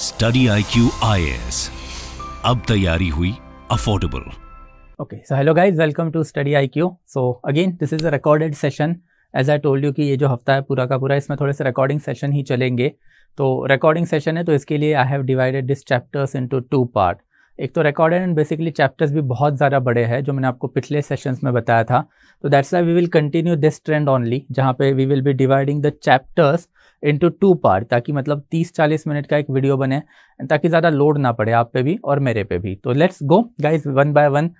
Study I Q I S अब तैयारी हुई affordable okay so hello guys welcome to study I Q so again this is a recorded session as I told you कि ये जो हफ्ता है पूरा का पूरा इसमें थोड़े से रिकॉर्डिंग सेशन ही चलेंगे तो रिकॉर्डिंग सेशन है तो इसके लिए I have divided this chapters into two part एक तो रिकॉर्डेड एंड बेसिकली चैप्टर्स भी बहुत ज़्यादा बड़े हैं जो मैंने आपको पिछले सेशंस में बताया था तो that's why we will continue this trend only जहाँ पे we will be dividing the chapters into two part ताकि मतलब 30-40 मिनट का एक वीडियो बने ताकि ज़्यादा लोड ना पड़े आप पे भी और मेरे पे भी तो let's go guys one by one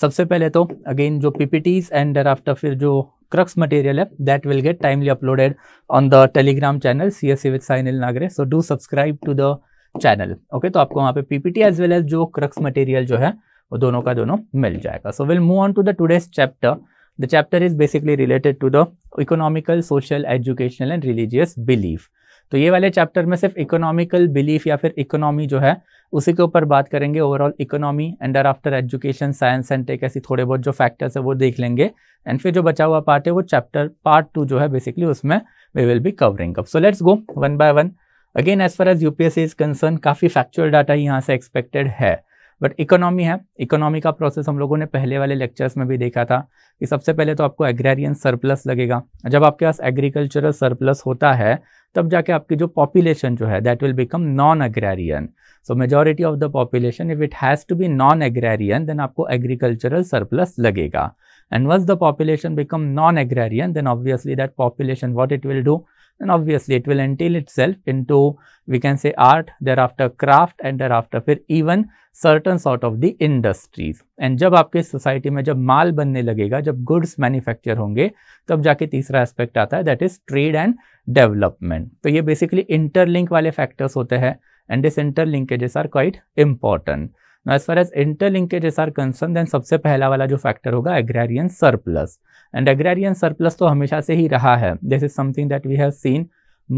सबसे पहले तो अगेन जो पीपीटीज एंड डर आफ्टर फिर जो क्रक्स मटेरियल है that will get timely uploaded on the Telegram channel C S C with Sain Nagre so do subscribe to the channel okay तो आपको वहां पे पीपीटी एज वेल एज जो क्रक्स मटेरियल जो है वो दोनों का दोनों मिल जाएगा so will move on to the today's chapter the chapter is basically related to the economical social educational and religious belief तो ये वाले चैप्टर में सिर्फ इकोनॉमिकल बिलीफ या फिर इकोनॉमी जो है उसी के ऊपर बात करेंगे overall economy and after education science and tech ऐसी थोड़े बहुत जो फैक्टर्स है वो देख लेंगे एंड फिर जो बचा हुआ पार्ट है वो चैप्टर पार्ट टू जो है बेसिकली उसमें we will be covering up so let's go one by one again as far as UPSC is concern काफ़ी फैक्चुअल डाटा यहाँ से एक्सपेक्टेड है बट इकोनॉमी है इकोनॉमी का प्रोसेस हम लोगों ने पहले वाले लेक्चर्स में भी देखा था कि सबसे पहले तो आपको एग्रेरियन सरप्लस लगेगा जब आपके पास एग्रीकल्चरल सरप्लस होता है तब जाके आपकी जो पॉपुलेशन जो है that will become non agrarian so majority of the population if it has to be non agrarian then आपको एग्रीकल्चरल सरप्लस लगेगा and once the population become non agrarian then obviously that population what it will do then obviously it will entail itself into we can say art thereafter craft and thereafter फिर even certain sort of the industries and जब आपके society में जब माल बनने लगेगा जब goods manufacture होंगे तब जाके तीसरा aspect आता है that is trade and development तो ये basically interlink वाले factors होते हैं and this interlinkages are quite important Now, as far as interlinkages are concerned, then सबसे पहला वाला जो फैक्टर होगा agrarian surplus. And agrarian surplus तो हमेशा से ही रहा है this is something that we have seen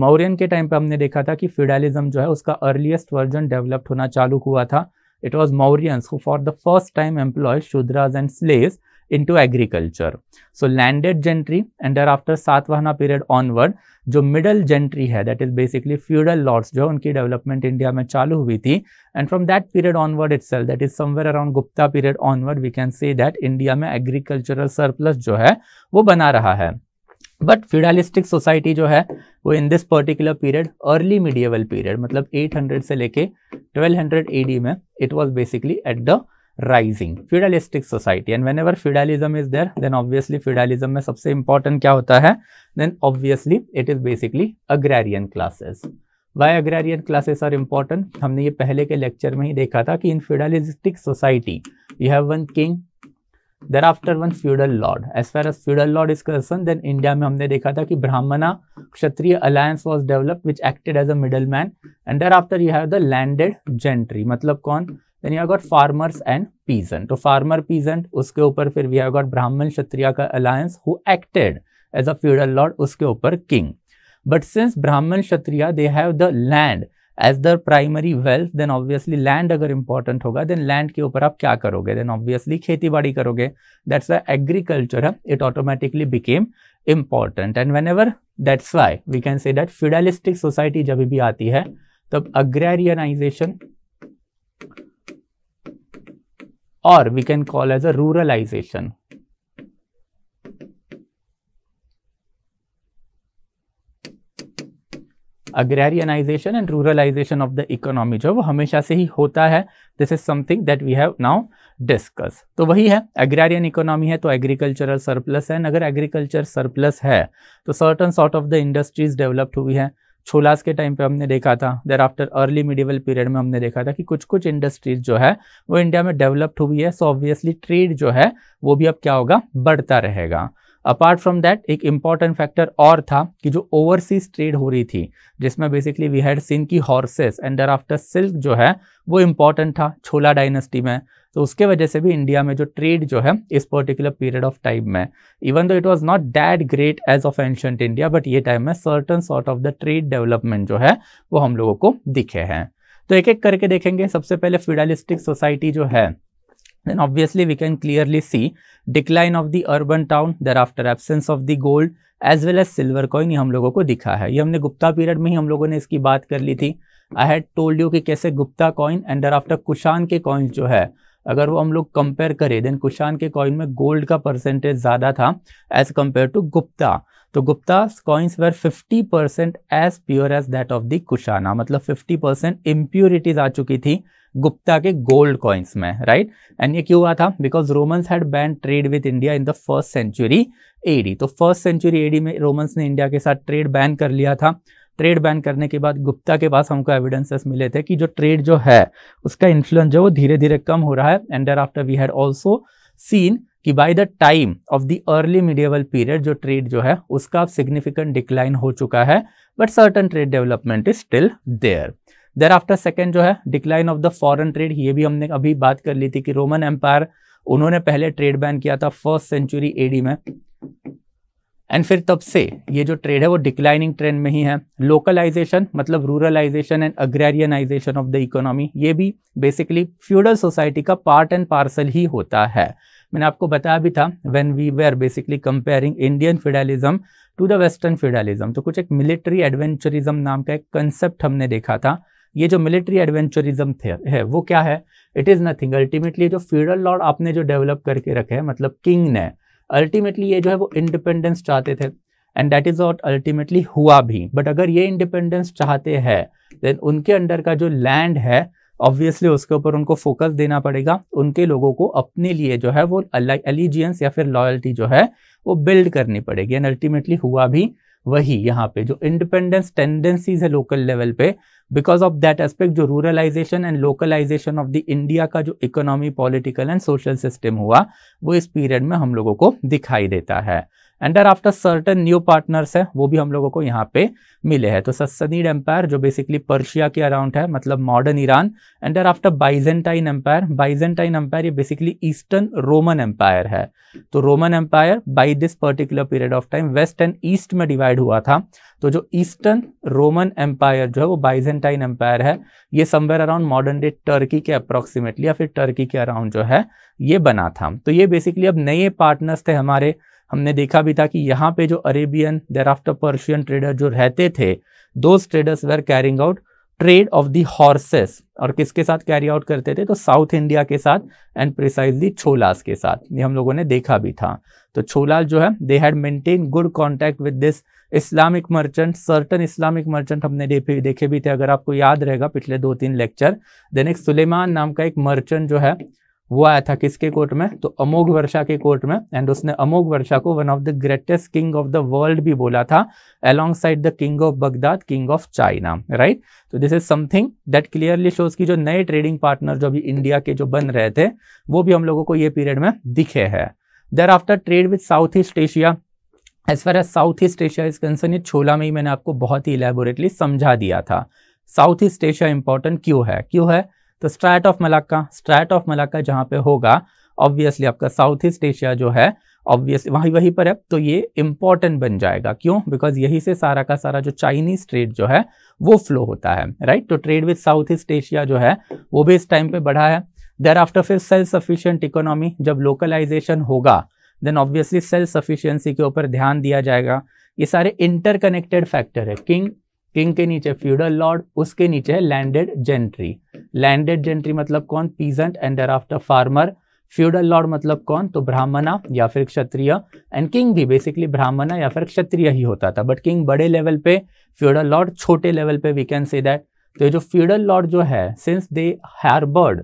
Mauryan के टाइम पे हमने देखा था कि फ्यूडलिज्म जो है उसका अर्लीस्ट वर्जन डेवलप्ड होना चालू हुआ था it was Mauryans who for the first time employ Shudras and slaves into agriculture. So landed gentry and thereafter Satavahana period onward, जो मिडल जेंट्री है that is basically feudal lords जो है उनकी development India में चालू हुई थी and from that period onward it sell that is somewhere around Gupta period onward we can say that India में एग्रीकल्चरल सरप्लस जो है वो बना रहा है बट फ्यूडलिस्टिक सोसाइटी जो है वो in this particular period early medieval period मतलब 800 से लेके 1200 एडी में it was basically at the rising feudalistic society and whenever feudalism is there then obviously feudalism में सबसे इंपॉर्टेंट क्या होता है then obviously it is basically agrarian classes why agrarian classes are important हमने ये पहले के लेक्चर में ही देखा था कि in feudalistic society you have one king there after one feudal lord as far as feudal lord is concern then India में हमने देखा था कि Brahmana Kshatriya alliance was develop which acted as a middle man and there after you have the landed gentry मतलब कौन then you got farmers and peasant तो farmer peasant उसके ऊपर फिर we have got Brahman Kshatriya का alliance who acted as a feudal lord उसके ऊपर king but since Brahman Kshatriya they have the land as the primary wealth then obviously land अगर important होगा then land के ऊपर आप क्या करोगे देन ऑब्वियसली खेती बाड़ी करोगे that's why agriculture it automatically became important and whenever that's why we can say that feudalistic society जब भी आती है तब अग्रेरियनाइजेशन or we can call as a ruralization. agrarianization and ruralization of the economy जो वो हमेशा से ही होता है this is something that we have now discuss तो वही है एग्रेरियन इकोनॉमी है तो एग्रीकल्चरल सरप्लस है अगर एग्रीकल्चर सरप्लस है तो certain sort of the industries developed हुई है छोलास के टाइम पे हमने देखा था देर आफ्टर अर्ली मिडिवल पीरियड में हमने देखा था कि कुछ कुछ इंडस्ट्रीज जो है वो इंडिया में डेवलप्ड हुई है सो ऑब्वियसली ट्रेड जो है वो भी अब क्या होगा बढ़ता रहेगा अपार्ट फ्रॉम दैट एक इम्पॉर्टेंट फैक्टर और था कि जो ओवरसीज ट्रेड हो रही थी जिसमें बेसिकली वी हैड सीन की horses and there after silk जो है वो इम्पॉर्टेंट था छोला डायनेस्टी में तो उसके वजह से भी इंडिया में जो ट्रेड जो है इस पर्टिकुलर पीरियड ऑफ टाइम में even though it was not that great age of ancient India but ये टाइम में certain sort of the trade development जो है वो हम लोगों को दिखे हैं तो एक एक करके देखेंगे सबसे पहले फ्यूडलिस्टिक सोसाइटी जो है then obviously we can clearly see decline of the urban town thereafter absence of the gold as well as silver coin ये हम लोगों को दिखा है ये हमने गुप्ता पीरियड में ही हम लोगों ने इसकी बात कर ली थी आई हैड टोल्ड यू कि कैसे Gupta coin and after Kushan के कॉइन्स जो है अगर वो हम लोग कंपेयर करें देन कुशान के कॉइन में गोल्ड का परसेंटेज ज़्यादा था एज़ कम्पेयर टू गुप्ता तो Gupta coins were 50 percent as pure as that of the Kushana मतलब 50 परसेंट इम्प्योरिटीज आ चुकी थी गुप्ता के गोल्ड कॉइन्स में राइट एंड ये क्यों हुआ था because Romans had ban trade with India in the first century AD तो फर्स्ट सेंचुरी एडी में रोमन्स ने इंडिया के साथ ट्रेड बैन कर लिया था ट्रेड बैन करने के बाद गुप्ता के पास हमको एविडेंसेस मिले थे कि जो ट्रेड जो है उसका इन्फ्लुएंस जो वो धीरे धीरे कम हो रहा है and there thereafter we had also seen कि by the time of the early medieval period जो ट्रेड जो है उसका सिग्निफिकेंट डिक्लाइन हो चुका है but certain trade development is still there thereafter second जो है decline of the foreign trade ये भी हमने अभी बात कर ली थी कि रोमन एम्पायर उन्होंने पहले ट्रेड बैन किया था फर्स्ट सेंचुरी एडी में एंड फिर तब से ये जो ट्रेड है वो डिक्लाइनिंग ट्रेंड में ही है लोकलाइजेशन मतलब ruralisation and agrarianisation of the economy ये भी बेसिकली फ्यूडल सोसाइटी का पार्ट एंड पार्सल ही होता है मैंने आपको बताया भी था when we were basically comparing Indian federalism to the western federalism तो कुछ एक मिलिट्री एडवेंचरिज्म नाम का एक कंसेप्ट हमने देखा था ये जो मिलिट्री एडवेंचरिज्म थे है वो क्या है इट इज़ नथिंग अल्टीमेटली जो फ्यूडल लॉर्ड आपने जो डेवलप करके रखे हैं मतलब किंग ने अल्टीमेटली ये जो है वो इंडिपेंडेंस चाहते थे and that is not ultimately हुआ भी बट अगर ये इंडिपेंडेंस चाहते हैं देन उनके अंडर का जो लैंड है ऑब्वियसली उसके ऊपर उनको फोकस देना पड़ेगा उनके लोगों को अपने लिए जो है वो एलिजियंस या फिर लॉयल्टी जो है वो बिल्ड करनी पड़ेगी एंड अल्टीमेटली हुआ भी वही यहाँ पे जो इंडिपेंडेंस टेंडेंसीज है लोकल लेवल पे बिकॉज ऑफ दैट एस्पेक्ट जो ruralisation and localisation of the India का जो economy political and social system हुआ वो इस पीरियड में हम लोगों को दिखाई देता है and there thereafter certain new partners है वो भी हम लोगों को यहाँ पे मिले हैं तो सस्सनीड एम्पायर जो बेसिकली पर्शिया के अराउंड है मतलब modern Iran and there thereafter Byzantine empire Byzantine empire ये बेसिकली ईस्टर्न रोमन एम्पायर है तो Roman empire by this particular period of time west and east में डिवाइड हुआ था तो जो ईस्टर्न रोमन एम्पायर जो है वो बाइजेंटाइन एम्पायर है ये somewhere around modern day Turkey के अप्रोक्सीमेटली या फिर टर्की के अराउंड जो है ये बना था तो ये बेसिकली अब नए पार्टनर्स थे हमारे हमने देखा भी था कि यहाँ पे जो Arabian thereafter Persian trader जो रहते थे those traders were carrying out trade of the horses और किसके साथ कैरी आउट करते थे तो साउथ इंडिया के साथ एंड प्रिसाइजली छोलास के साथ ये हम लोगों ने देखा भी था तो छोलास जो है they had maintain good contact with this Islamic merchant certain Islamic merchant हमने देखे देखे भी थे अगर आपको याद रहेगा पिछले दो तीन लेक्चर देन एक सुलेमान नाम का एक मर्चेंट जो है वो आया था किसके कोर्ट में तो अमोघ वर्षा के कोर्ट में एंड उसने अमोघ वर्षा को one of the greatest king of the world भी बोला था alongside the king of Baghdad king of China right तो this is something that clearly shows की जो नए ट्रेडिंग पार्टनर जो अभी इंडिया के जो बन रहे थे वो भी हम लोगों को ये पीरियड में दिखे है thereafter trade with south east Asia as far as south east Asia is concern ये छोला में ही मैंने आपको बहुत ही इलेबोरेटली समझा दिया था साउथ ईस्ट एशिया इंपॉर्टेंट क्यों है क्यों है तो strait of Malacca strait of Malacca जहाँ पे होगा ऑब्वियसली आपका साउथ ईस्ट एशिया जो है ऑब्वियसली वहीं वहीं पर है तो ये इंपॉर्टेंट बन जाएगा क्यों बिकॉज यही से सारा का सारा जो चाइनीज ट्रेड जो है वो फ्लो होता है राइट तो trade with south east Asia जो है वो भी इस टाइम पे बढ़ा है देर आफ्टर फिर सेल्फ सफिशियंट इकोनॉमी जब लोकलाइजेशन होगा देन ऑब्वियसली सेल्फ सफिशियंसी के ऊपर ध्यान दिया जाएगा ये सारे इंटरकनेक्टेड फैक्टर है किंग किंग के नीचे फ्यूडल लॉर्ड उसके नीचे है लैंडेड जेंट्री लैंडेड जेंट्री मतलब कौन peasant and after farmer feudal lord मतलब कौन तो ब्राह्मणा या फिर क्षत्रिय एंड किंग भी बेसिकली ब्राह्मणा या फिर क्षत्रिय ही होता था बट किंग बड़े लेवल पे फ्यूडल लॉर्ड छोटे लेवल पे वी कैन से दैट तो ये जो फ्यूडल लॉर्ड जो है सिंस दे हार्बर्ड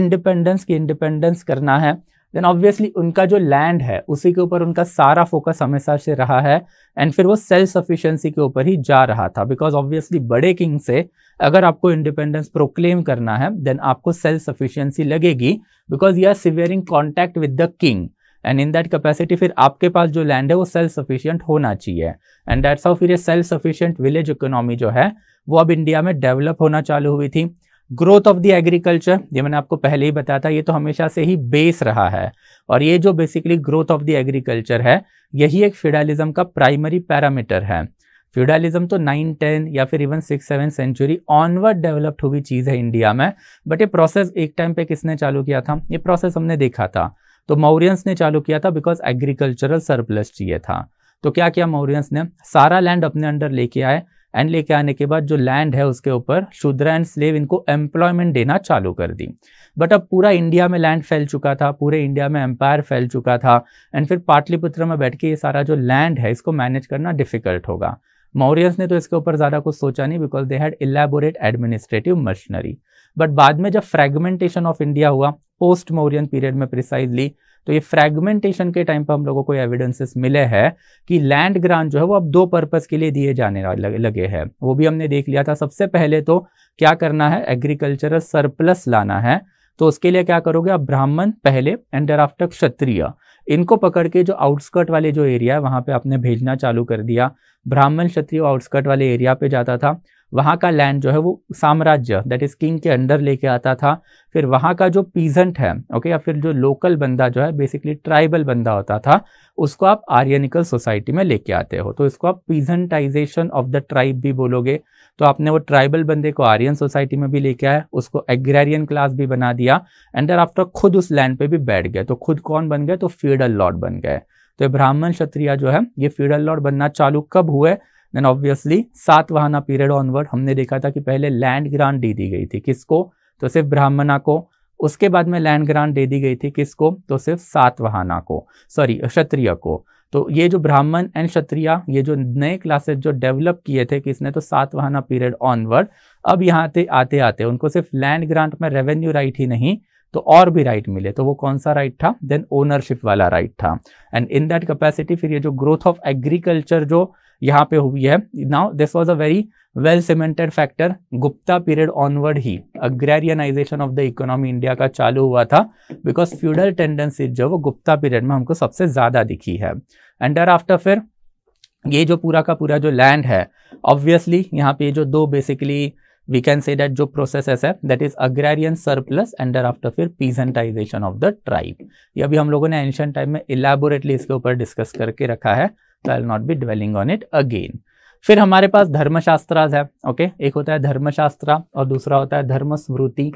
इंडिपेंडेंस की इंडिपेंडेंस करना है देन ऑब्वियसली उनका जो लैंड है उसी के ऊपर उनका सारा फोकस हमेशा से रहा है एंड फिर वो सेल्फ सफिशियंसी के ऊपर ही जा रहा था बिकॉज ऑब्वियसली बड़े किंग से अगर आपको इंडिपेंडेंस प्रोक्लेम करना है देन आपको सेल्फ सफिशियंसी लगेगी because you are severing contact with the king and in that capacity फिर आपके पास जो लैंड है वो सेल्फ सफिशियंट होना चाहिए एंड दैट्स हाउ फिर ये सेल्फ सफिशियंट विलेज इकोनॉमी जो है वो अब इंडिया में डेवलप होना चालू हुई थी ग्रोथ ऑफ द एग्रीकल्चर ये मैंने आपको पहले ही बताया था ये तो हमेशा से ही बेस रहा है और ये जो basically growth of the agriculture है यही एक फिडालिज्म का प्राइमरी पैरामीटर है फ्यूडलिज्म तो नाइन टेन या फिर even six seven century onward developed हुई चीज़ है इंडिया में बट ये प्रोसेस एक टाइम पे किसने चालू किया था ये प्रोसेस हमने देखा था तो मौर्यंस ने चालू किया था बिकॉज एग्रीकल्चरल सरप्लस चाहिए था तो क्या किया मौर्यंस ने सारा लैंड अपने अंडर लेके आए एंड लेके आने के बाद जो लैंड है उसके ऊपर शूद्रा एंड स्लेव इनको एम्प्लॉयमेंट देना चालू कर दी बट अब पूरा इंडिया में लैंड फैल चुका था पूरे इंडिया में एम्पायर फैल चुका था एंड फिर पाटलिपुत्र में बैठ के ये सारा जो लैंड है इसको मैनेज करना डिफिकल्ट होगा मौर्यस ने तो इसके ऊपर ज़्यादा कुछ सोचा नहीं because they had elaborate administrative machinery but बाद में जब फ्रेगमेंटेशन ऑफ इंडिया हुआ पोस्ट मौर्यन पीरियड में प्रिसाइजली तो ये फ्रेगमेंटेशन के टाइम पर हम लोगों को एविडेंसेस मिले हैं कि लैंड ग्रांट जो है वो अब दो पर्पज़ के लिए दिए जाने लगे हैं वो भी हमने देख लिया था सबसे पहले तो क्या करना है एग्रीकल्चरल सरप्लस लाना है तो उसके लिए क्या करोगे आप ब्राह्मण पहले एंड आफ्टर क्षत्रिय इनको पकड़ के जो आउटस्कर्ट वाले जो एरिया है वहां पे आपने भेजना चालू कर दिया ब्राह्मण क्षत्रिय आउटस्कर्ट वाले एरिया पे जाता था वहाँ का लैंड जो है वो साम्राज्य दैट इज किंग के अंडर लेके आता था फिर वहाँ का जो पीजेंट है ओके या फिर जो लोकल बंदा जो है बेसिकली ट्राइबल बंदा होता था उसको आप आर्यनिकल सोसाइटी में लेके आते हो तो इसको आप पीजेंटाइजेशन ऑफ द ट्राइब भी बोलोगे तो आपने वो ट्राइबल बंदे को आर्यन सोसाइटी में भी लेके आया उसको एग्रेरियन क्लास भी बना दिया एंड आफ्टर खुद उस लैंड पे भी बैठ गए तो खुद कौन बन गए तो फीडल लॉर्ड बन गए तो ब्राह्मण क्षत्रिया जो है ये फीडल लॉर्ड बनना चालू कब हुए then obviously Satavahana period onward हमने देखा था कि पहले लैंड ग्रांट दे दी गई थी किसको तो सिर्फ ब्राह्मणा को उसके बाद में लैंड ग्रांट दे दी गई थी किसको तो सिर्फ सातवाहना को सॉरी क्षत्रिय को तो ये जो ब्राह्मण एंड क्षत्रिय ये जो नए क्लासेस जो डेवलप किए थे किसने तो सातवाहना पीरियड ऑनवर्ड अब यहाँ आते आते आते उनको सिर्फ लैंड ग्रांट में रेवेन्यू राइट ही नहीं तो और भी राइट मिले तो वो कौन सा राइट था देन ओनरशिप वाला राइट था एंड इन दैट कैपेसिटी फिर ये जो ग्रोथ ऑफ एग्रीकल्चर जो यहाँ पे हुई है now this was a very well cemented factor Gupta period onward ही agrarianisation of the economy India का चालू हुआ था बिकॉज फ्यूडल टेंडेंसी जो वो गुप्ता पीरियड में हमको सबसे ज़्यादा दिखी है एंड डर आफ्टर फिर ये जो पूरा का पूरा जो लैंड है ऑब्वियसली यहाँ पे जो though basically we can say that जो प्रोसेस है that is agrarian surplus and डर आफ्टर फिर पीजेंटाइजेशन ऑफ द ट्राइब ये अभी हम लोगों ने एंशियन टाइम में इलेबोरेटली इसके ऊपर डिस्कस करके रखा है तो I not be dwelling on it again फिर हमारे पास धर्मशास्त्राज है ओके okay? एक होता है धर्मशास्त्र और दूसरा होता है धर्म स्मृति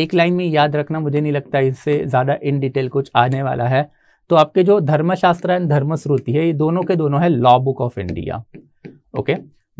एक लाइन में याद रखना मुझे नहीं लगता इससे ज़्यादा इन डिटेल कुछ आने वाला है तो आपके जो धर्मशास्त्र एंड धर्मश्रुति है ये दोनों के दोनों है law book of India okay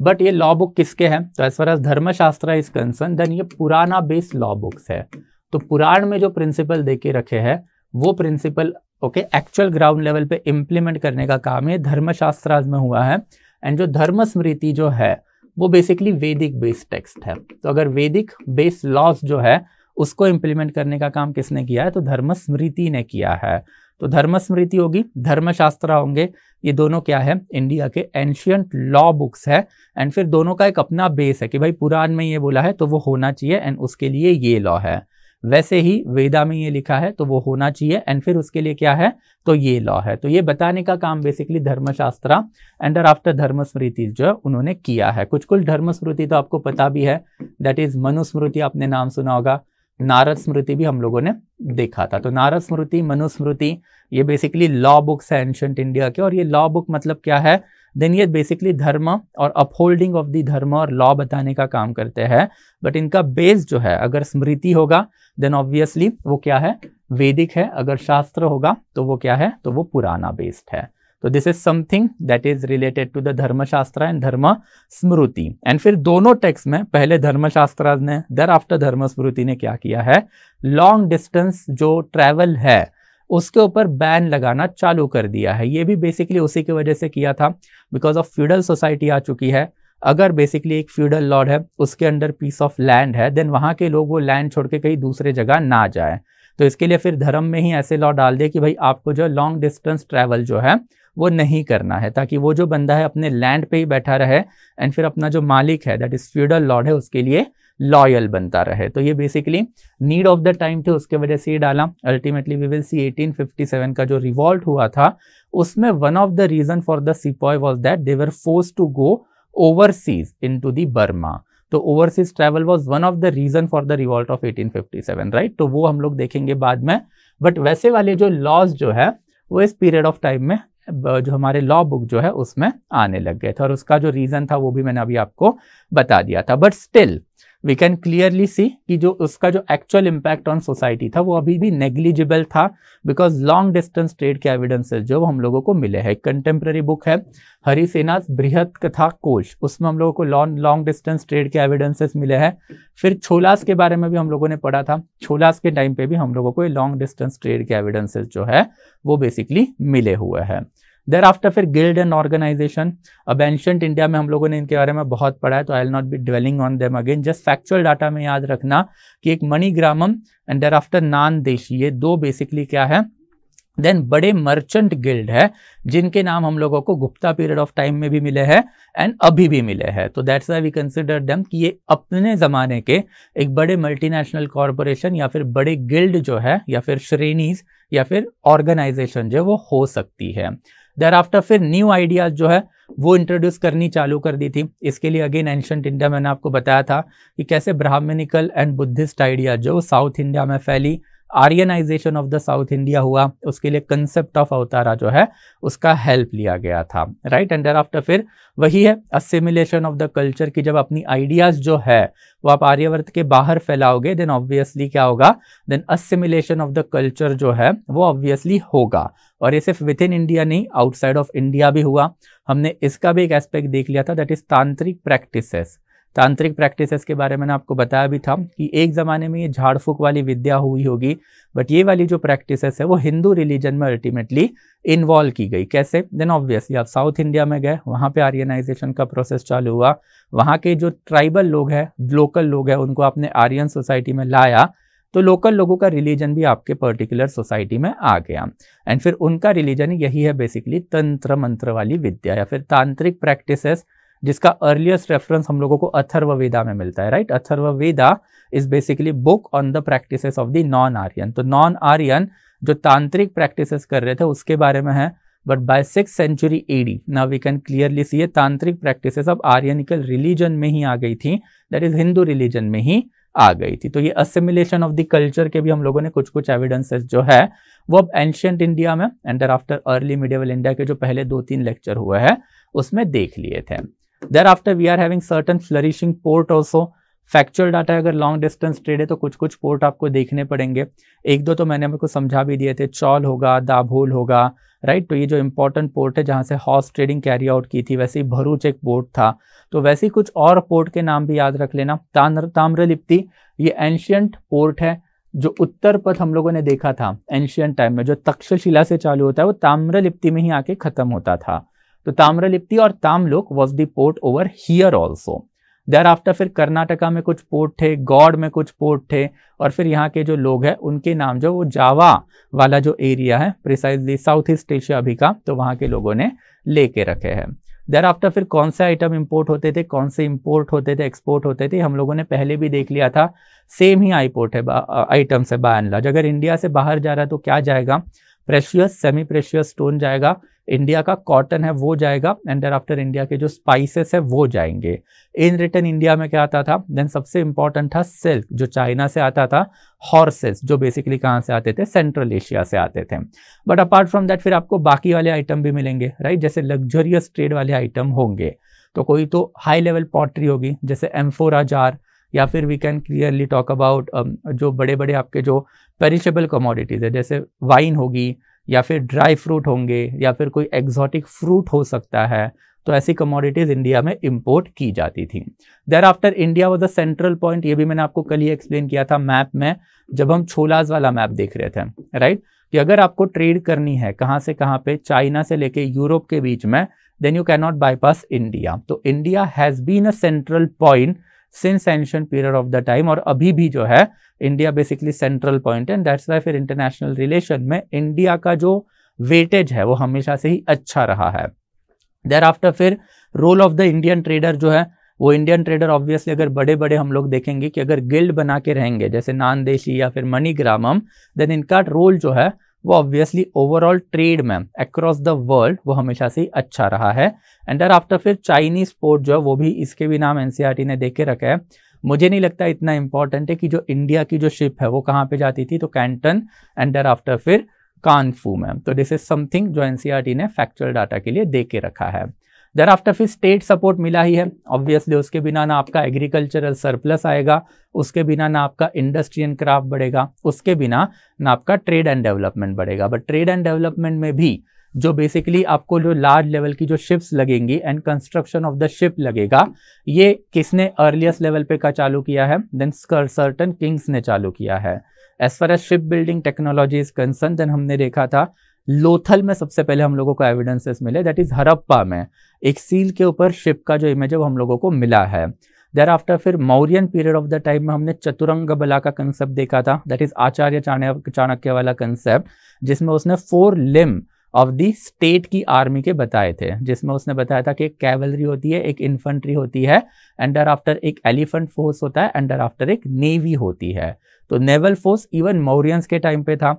but ये लॉ बुक किसके हैं तो as far as Dharmashastra is concern then ये पुराना बेस्ड लॉ बुक्स है तो पुराण में जो प्रिंसिपल देके रखे हैं वो principle okay actual ground level पे इम्प्लीमेंट करने का काम ये धर्मशास्त्र में हुआ है एंड जो धर्म स्मृति जो है वो बेसिकली वैदिक बेस्ड टेक्स्ट है तो अगर वैदिक बेस्ड लॉज जो है उसको इम्प्लीमेंट करने का काम किसने किया है तो धर्म स्मृति ने किया है तो धर्म स्मृति होगी धर्मशास्त्र होंगे ये दोनों क्या है इंडिया के एंशियंट लॉ बुक्स है एंड फिर दोनों का एक अपना बेस है कि भाई पुराण में ये बोला है तो वो होना चाहिए एंड उसके लिए ये लॉ है वैसे ही वेदा में ये लिखा है तो वो होना चाहिए एंड फिर उसके लिए क्या है तो ये लॉ है तो ये बताने का काम basically Dharmashastra and after Dharmasmriti जो है उन्होंने किया है कुछ कुछ धर्मस्मृति तो आपको पता भी है दैट इज मनुस्मृति आपने नाम सुना होगा नारद स्मृति भी हम लोगों ने देखा था तो नारद स्मृति मनुस्मृति ये बेसिकली लॉ बुक्स है एंशंट इंडिया के और ये लॉ बुक मतलब क्या है देन ये बेसिकली धर्म और अपहोल्डिंग ऑफ दी धर्म और लॉ बताने का काम करते हैं बट इनका बेस जो है अगर स्मृति होगा देन ऑब्वियसली वो क्या है वैदिक है अगर शास्त्र होगा तो वो क्या है तो वो पुराना बेस्ड है तो this is something that is related to the Dharmashastra and Dharma Smriti and फिर दोनों टेक्स्ट में पहले धर्मशास्त्र ने दर आफ्टर धर्म स्मृति ने क्या किया है लॉन्ग डिस्टेंस जो ट्रेवल है उसके ऊपर बैन लगाना चालू कर दिया है ये भी बेसिकली उसी की वजह से किया था बिकॉज ऑफ फ्यूडल सोसाइटी आ चुकी है अगर बेसिकली एक फ्यूडल लॉर्ड है उसके अंडर पीस ऑफ लैंड है देन वहाँ के लोग वो लैंड छोड़ के कहीं दूसरे जगह ना जाए तो इसके लिए फिर धर्म में ही ऐसे लॉ डाल दे कि भाई आपको जो लॉन्ग डिस्टेंस ट्रैवल जो है वो नहीं करना है ताकि वो जो बंदा है अपने लैंड पे ही बैठा रहे एंड फिर अपना जो मालिक है दैट इज़ फ्यूडल लॉर्ड है उसके लिए लॉयल बनता रहे तो ये basically need of the time थे उसके वजह से ये डाला अल्टीमेटली वी विल सी 1857 का जो रिवॉल्ट हुआ था उसमें one of the reason for the sepoy was that they were force to go overseas into Burma तो overseas travel was one of the reason for the revolt of eighteen right तो वो हम लोग देखेंगे बाद में but वैसे वाले जो लॉज जो है वो इस पीरियड ऑफ टाइम में जो हमारे लॉ बुक जो है उसमें आने लग गए थे और उसका जो रीज़न था वो भी मैंने अभी आपको बता दिया था but still we can clearly see कि जो उसका जो एक्चुअल इम्पैक्ट ऑन सोसाइटी था वो अभी भी नेग्लिजिबल था बिकॉज लॉन्ग डिस्टेंस ट्रेड के एविडेंसेज जो हम लोगों को मिले हैं कंटेम्प्रेरी बुक है हरी सेना बृहद कथा कोश उसमें हम लोगों को लॉन्ग लॉन्ग डिस्टेंस ट्रेड के एविडेंसेस मिले हैं फिर छोलास के बारे में भी हम लोगों ने पढ़ा था छोलास के टाइम पे भी हम लोगों को लॉन्ग डिस्टेंस ट्रेड के एविडेंसेस जो है वो बेसिकली मिले हुए हैं देर आफ्टर फिर गिल्ड एंड ऑर्गेनाइजेशन अब एंशंट इंडिया में हम लोगों ने इनके बारे में बहुत पढ़ा है तो I'll not be dwelling on them again just factual data में याद रखना कि एक Manigramam and there thereafter Nanadesi ये दो बेसिकली क्या है देन बड़े मर्चेंट गिल्ड है जिनके नाम हम लोगों को गुप्ता पीरियड ऑफ टाइम में भी मिले हैं एंड अभी भी मिले हैं तो that's why we consider them कि ये अपने ज़माने के एक बड़े मल्टीनेशनल कॉरपोरेशन या फिर बड़े गिल्ड जो है या फिर श्रेणीज या फिर ऑर्गेनाइजेशन जो वो हो सकती है देर आफ्टर फिर न्यू आइडियाज जो है वो इंट्रोड्यूस करनी चालू कर दी थी इसके लिए अगेन एंशंट इंडिया मैंने आपको बताया था कि कैसे ब्राह्मणिकल एंड बुद्धिस्ट आइडिया जो साउथ इंडिया में फैली Aryanisation of the south India हुआ उसके लिए कंसेप्ट ऑफ अवतारा जो है उसका हेल्प लिया गया था राइट एंड आफ्टर फिर वही है असिमिलेशन ऑफ द कल्चर की जब अपनी आइडियाज जो है वो आप आर्यवर्त के बाहर फैलाओगे देन ऑब्वियसली क्या होगा then assimilation of the culture जो है वो ऑब्वियसली होगा और ये सिर्फ विद इन इंडिया नहीं आउटसाइड ऑफ इंडिया भी हुआ हमने इसका भी एक एस्पेक्ट देख लिया था that is tantric practices tantric practices के बारे में आपको बताया भी था कि एक ज़माने में ये झाड़ फूक वाली विद्या हुई होगी बट ये वाली जो प्रैक्टिसेस है वो हिंदू रिलीजन में अल्टीमेटली इन्वॉल्व की गई कैसे देन ऑब्वियसली आप साउथ इंडिया में गए वहाँ पे आर्यनाइजेशन का प्रोसेस चालू हुआ वहाँ के जो ट्राइबल लोग हैं लोकल लोग हैं उनको आपने आर्यन सोसाइटी में लाया तो लोकल लोगों का रिलीजन भी आपके पर्टिकुलर सोसाइटी में आ गया एंड फिर उनका रिलीजन यही है बेसिकली तंत्र मंत्र वाली विद्या या फिर तांत्रिक प्रैक्टिसेस जिसका अर्लिएस्ट रेफरेंस हम लोगों को अथर्ववेदा में मिलता है right Atharvaveda is basically book on the practices of the non Aryan तो नॉन आर्यन जो तांत्रिक प्रैक्टिसेस कर रहे थे उसके बारे में है but by six century AD ना वी कैन क्लियरली सी ये तांत्रिक प्रैक्टिसेस अब आर्यनिकल रिलीजन में ही आ गई थी दैट इज हिंदू रिलीजन में ही आ गई थी तो ये असिमिलेशन ऑफ द कल्चर के भी हम लोगों ने कुछ कुछ एविडेंसेस जो है वो अब एंशियंट इंडिया में and after early medieval India के जो पहले दो तीन लेक्चर हुए हैं उसमें देख लिए थे thereafter we are having certain flourishing port also factual data अगर लॉन्ग डिस्टेंस ट्रेड है तो कुछ कुछ पोर्ट आपको देखने पड़ेंगे एक दो तो मैंने आपको समझा भी दिए थे चौल होगा दाभोल होगा राइट तो ये जो इंपॉर्टेंट पोर्ट है जहाँ से हॉर्स ट्रेडिंग कैरी आउट की थी वैसे ही भरूच एक पोर्ट था तो वैसे ही कुछ और पोर्ट के नाम भी याद रख लेना ताम्रलिप्ति ये एंशियंट पोर्ट है जो उत्तर पथ हम लोगों ने देखा था एंशियंट टाइम में जो तक्षशिला से चालू होता है वो ताम्रलिप्ति में ही आके खत्म होता था तो ताम्रलिप्ति और Tamluk was the port over here also thereafter फिर कर्नाटका में कुछ पोर्ट थे गौड़ में कुछ पोर्ट थे और फिर यहाँ के जो लोग हैं उनके नाम जो वो जावा वाला जो एरिया है प्रिसाइजली साउथ ईस्ट एशिया अभी का तो वहाँ के लोगों ने लेके रखे हैं देर आफ्टर फिर कौन से आइटम इम्पोर्ट होते थे कौन से इम्पोर्ट होते थे एक्सपोर्ट होते थे हम लोगों ने पहले भी देख लिया था सेम ही आईपोर्ट है आइटम्स है बाय एंड अगर इंडिया से बाहर जा रहा है तो क्या जाएगा प्रेशियस सेमी प्रेशियस स्टोन जाएगा इंडिया का कॉटन है वो जाएगा एंड देर आफ्टर इंडिया के जो स्पाइसेस है वो जाएंगे इन रिटर्न इंडिया में क्या आता था देन सबसे इंपॉर्टेंट था सिल्क जो चाइना से आता था हॉर्सेस जो बेसिकली कहाँ से आते थे सेंट्रल एशिया से आते थे बट अपार्ट फ्रॉम दैट फिर आपको बाकी वाले आइटम भी मिलेंगे राइट जैसे लग्जरियस ट्रेड वाले आइटम होंगे तो कोई तो हाई लेवल पॉटरी होगी जैसे एम्फोरा जार या फिर we can clearly talk about जो बड़े बड़े आपके जो पेरिशेबल कमोडिटीज़ है जैसे वाइन होगी या फिर ड्राई फ्रूट होंगे या फिर कोई एग्जॉटिक फ्रूट हो सकता है तो ऐसी कमोडिटीज़ इंडिया में इम्पोर्ट की जाती थी thereafter India was a central point ये भी मैंने आपको कल ही एक्सप्लेन किया था मैप में जब हम छोलाज वाला मैप देख रहे थे राइट कि अगर आपको ट्रेड करनी है कहाँ से कहाँ पे चाइना से लेके यूरोप के बीच में then you can not bypass India तो India has been a central point since ancient period of the time और अभी भी जो है India basically central point and that's why फिर इंटरनेशनल रिलेशन में इंडिया का जो वेटेज है वो हमेशा से ही अच्छा रहा है देर आफ्टर फिर role of the Indian trader जो है वो इंडियन ट्रेडर ऑब्वियसली अगर बड़े बड़े हम लोग देखेंगे कि अगर गिल्ड बना के रहेंगे जैसे नानदेशी या फिर मनी ग्रामम देन इनका रोल जो है वो ऑब्वियसली ओवरऑल ट्रेड में अक्रॉस द वर्ल्ड वो हमेशा से अच्छा रहा है एंड डर आफ्टर फिर चाइनीज पोर्ट जो है वो भी इसके भी नाम एनसीईआरटी e ने के रखा है मुझे नहीं लगता इतना इंपॉर्टेंट है कि जो इंडिया की जो शिप है वो कहाँ पे जाती थी तो कैंटन एंड डर आफ्टर फिर कानफू में तो दिस इज समथिंग जो एनसीआरटी e ने फैक्चुअल डाटा के लिए दे के रखा है देर आफ्टर फिर स्टेट सपोर्ट मिला ही है ऑब्वियसली उसके बिना ना आपका एग्रीकल्चरल सरप्लस आएगा उसके बिना ना आपका इंडस्ट्री एंड क्राफ्ट बढ़ेगा उसके बिना ना आपका ट्रेड एंड डेवलपमेंट बढ़ेगा बट ट्रेड एंड डेवलपमेंट में भी जो बेसिकली आपको जो लार्ज लेवल की जो शिप्स लगेंगी and construction of the ship लगेगा ये किसने अर्लिएस्ट लेवल पे का चालू किया है देन सर्टन किंग्स ने चालू किया है as far as ship building technology is concern then हमने देखा था लोथल में सबसे पहले हम लोगों को एविडेंसेस मिले दैट इज हरप्पा में एक सील के ऊपर शिप का जो इमेज है वो हम लोगों को मिला है देर आफ्टर फिर Mauryan period of the time में हमने चतुरंग बला का कंसेप्ट देखा था दैट इज आचार्य चाणक्य वाला कंसेप्ट जिसमें उसने four limb of the state की आर्मी के बताए थे जिसमें उसने बताया था कि एक कैवलरी होती है एक इन्फेंट्री होती है एंडर आफ्टर एक एलिफेंट फोर्स होता है एंडर आफ्टर एक नेवी होती है तो नेवल फोर्स इवन मौर्यंस के टाइम पे था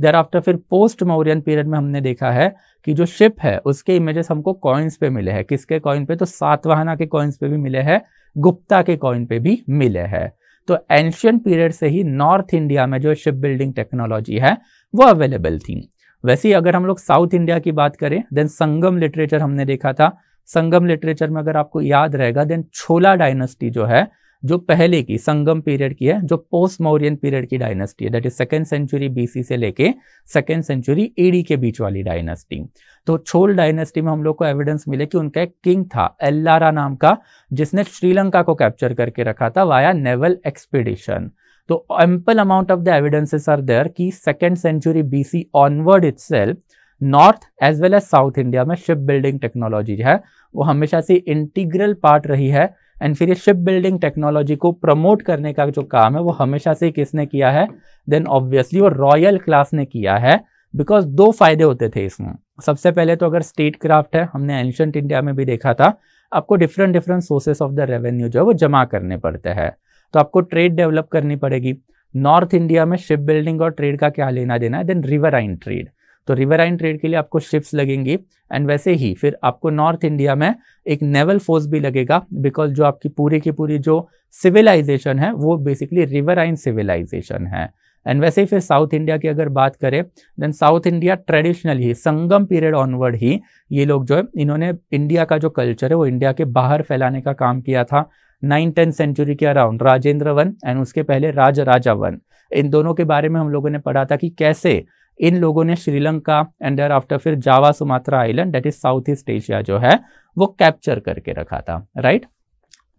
देर आफ्टर फिर पोस्ट मौर्यन पीरियड में हमने देखा है कि जो शिप है उसके इमेजेस हमको कॉइन्स पे मिले हैं किसके कॉइन पे तो सातवाहना के कॉइन्स पे भी मिले हैं गुप्ता के कॉइन पे भी मिले हैं तो एंशियंट पीरियड से ही नॉर्थ इंडिया में जो शिप बिल्डिंग टेक्नोलॉजी है वो अवेलेबल थी वैसे ही अगर हम लोग साउथ इंडिया की बात करें देन संगम लिटरेचर हमने देखा था संगम लिटरेचर में अगर आपको याद रहेगा देन छोला डायनेस्टी जो है जो पहले की संगम पीरियड की है जो पोस्ट मौर्यन पीरियड की डायनेस्टी है that is second century BC से लेके सेकेंड सेंचुरी एडी के बीच वाली डायनेस्टी तो छोल डायनेस्टी में हम लोग को एविडेंस मिले कि उनका एक किंग था एल्लारा नाम का जिसने श्रीलंका को कैप्चर करके रखा था वाया नेवल एक्सपीडिशन तो ample amount of the evidences are there कि second century BC onward self north as well as south India में शिप बिल्डिंग टेक्नोलॉजी है वो हमेशा से इंटीग्रल पार्ट रही है एंड फिर ये शिप बिल्डिंग टेक्नोलॉजी को प्रमोट करने का जो काम है वो हमेशा से किसने किया है देन ऑब्वियसली वो रॉयल क्लास ने किया है बिकॉज दो फायदे होते थे इसमें सबसे पहले तो अगर स्टेट क्राफ्ट है हमने एंशंट इंडिया में भी देखा था आपको different different sources of the revenue जो है वो जमा करने पड़ते हैं तो आपको ट्रेड डेवलप करनी पड़ेगी नॉर्थ इंडिया में शिप बिल्डिंग और ट्रेड का क्या लेना देना है देन रिवर आइन ट्रेड तो रिवराइन ट्रेड के लिए आपको शिप्स लगेंगी एंड वैसे ही फिर आपको नॉर्थ इंडिया में एक नेवल फोर्स भी लगेगा बिकॉज जो आपकी पूरी की पूरी जो सिविलाइजेशन है वो बेसिकली रिवराइन सिविलाइजेशन है एंड वैसे ही फिर साउथ इंडिया की अगर बात करें then south India traditionally Sangam period onward ही ये लोग जो है इन्होंने इंडिया का जो कल्चर है वो इंडिया के बाहर फैलाने का काम किया था नाइन टेंथ सेंचुरी के अराउंड राजेंद्र वन एंड उसके पहले राज राजा वन इन दोनों के बारे में हम लोगों ने पढ़ा था कि कैसे इन लोगों ने श्रीलंका एंड देर आफ्टर फिर Java Sumatra island that is south east Asia जो है वो कैप्चर करके रखा था राइट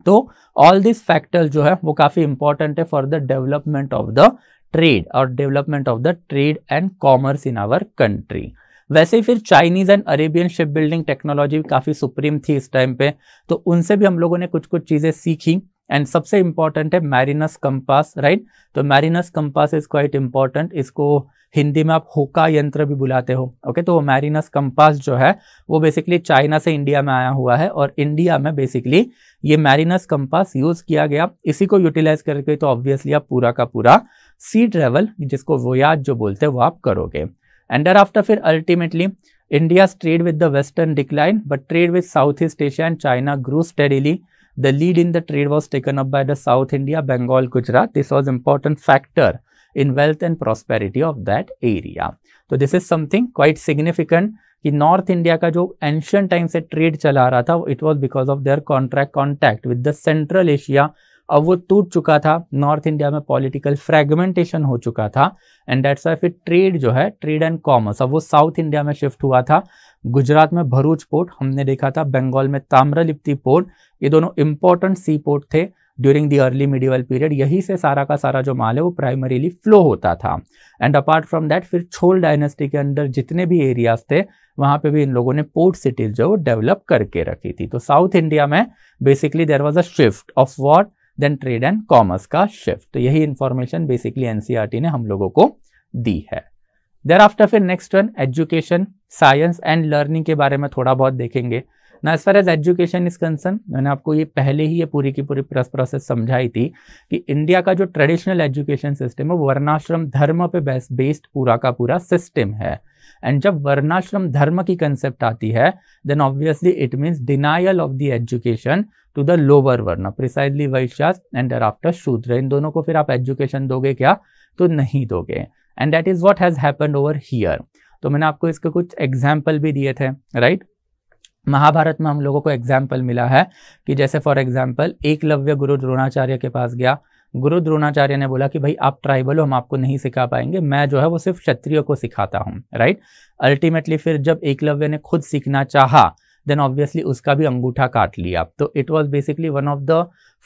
तो ऑल दिस फैक्टर जो है वो काफ़ी इंपॉर्टेंट है for the development of the trade और development of the trade and commerce in our country वैसे फिर Chinese and Arabian ship building technology काफ़ी सुप्रीम थी इस टाइम पे तो उनसे भी हम लोगों ने कुछ कुछ चीज़ें सीखी एंड सबसे इंपॉर्टेंट है मैरिनस कंपास राइट तो mariner's compass is quite important इसको हिंदी में आप होका यंत्र भी बुलाते हो ओके तो वो मैरिनस कंपास जो है वो बेसिकली चाइना से इंडिया में आया हुआ है और इंडिया में बेसिकली ये मैरिनस कंपास यूज किया गया इसी को यूटिलाइज करके तो ऑब्वियसली आप पूरा का पूरा सी ट्रेवल जिसको वो याद जो बोलते हैं वो आप करोगे एंडर आफ्टर फिर ultimately India trade with the western decline but trade with south east Asia and China grow steadily the lead in the trade was taken up by the south India Bengal Gujarat this was important factor in wealth and prosperity of that area. तो this is something quite significant कि north India का जो ancient time से trade चला रहा था it was because of their contract contact with the central Asia अब वो टूट चुका था नॉर्थ इंडिया में पॉलिटिकल फ्रेगमेंटेशन हो चुका था एंड दैट्स वाई फिर ट्रेड जो है ट्रेड एंड कॉमर्स अब वो साउथ इंडिया में शिफ्ट हुआ था गुजरात में भरूच पोर्ट हमने देखा था बंगाल में ताम्रलिप्ति पोर्ट ये दोनों इंपॉर्टेंट सी पोर्ट थे during the early medieval period यही से सारा का सारा जो माल है वो प्राइमरीली फ्लो होता था एंड अपार्ट फ्रॉम दैट फिर छोल डायनेस्टी के अंदर जितने भी एरियाज थे वहां पे भी इन लोगों ने पोर्ट सिटीज जो डेवलप करके रखी थी तो साउथ इंडिया में basically there was a shift of what then trade and commerce का शिफ्ट तो यही इन्फॉर्मेशन बेसिकली एनसीईआरटी ने हम लोगों को दी है देर आफ्टर फिर next one education science and learning के बारे में थोड़ा बहुत देखेंगे ना as far as education is concern मैंने आपको ये पहले ही ये पूरी की पूरी प्रोसेस समझाई थी कि इंडिया का जो ट्रेडिशनल एजुकेशन सिस्टम है वो वर्णाश्रम धर्म पे बेस्ड पूरा का पूरा सिस्टम है एंड जब वर्णाश्रम धर्म की कंसेप्ट आती है then obviously it means denial of the education to the lower varna precisely Vaishyas and thereafter Shudra इन दोनों को फिर आप एजुकेशन दोगे क्या तो नहीं दोगे and that is what has happen over here तो मैंने आपको इसके कुछ एग्जाम्पल भी दिए थे राइट right? महाभारत में हम लोगों को एग्जाम्पल मिला है कि जैसे फॉर एग्जाम्पल एकलव्य गुरु द्रोणाचार्य के पास गया गुरु द्रोणाचार्य ने बोला कि भाई आप ट्राइबल हो हम आपको नहीं सिखा पाएंगे मैं जो है वो सिर्फ क्षत्रियो को सिखाता हूँ राइट अल्टीमेटली फिर जब एकलव्य ने खुद सीखना चाहा देन ऑब्वियसली उसका भी अंगूठा काट लिया तो it was basically one of the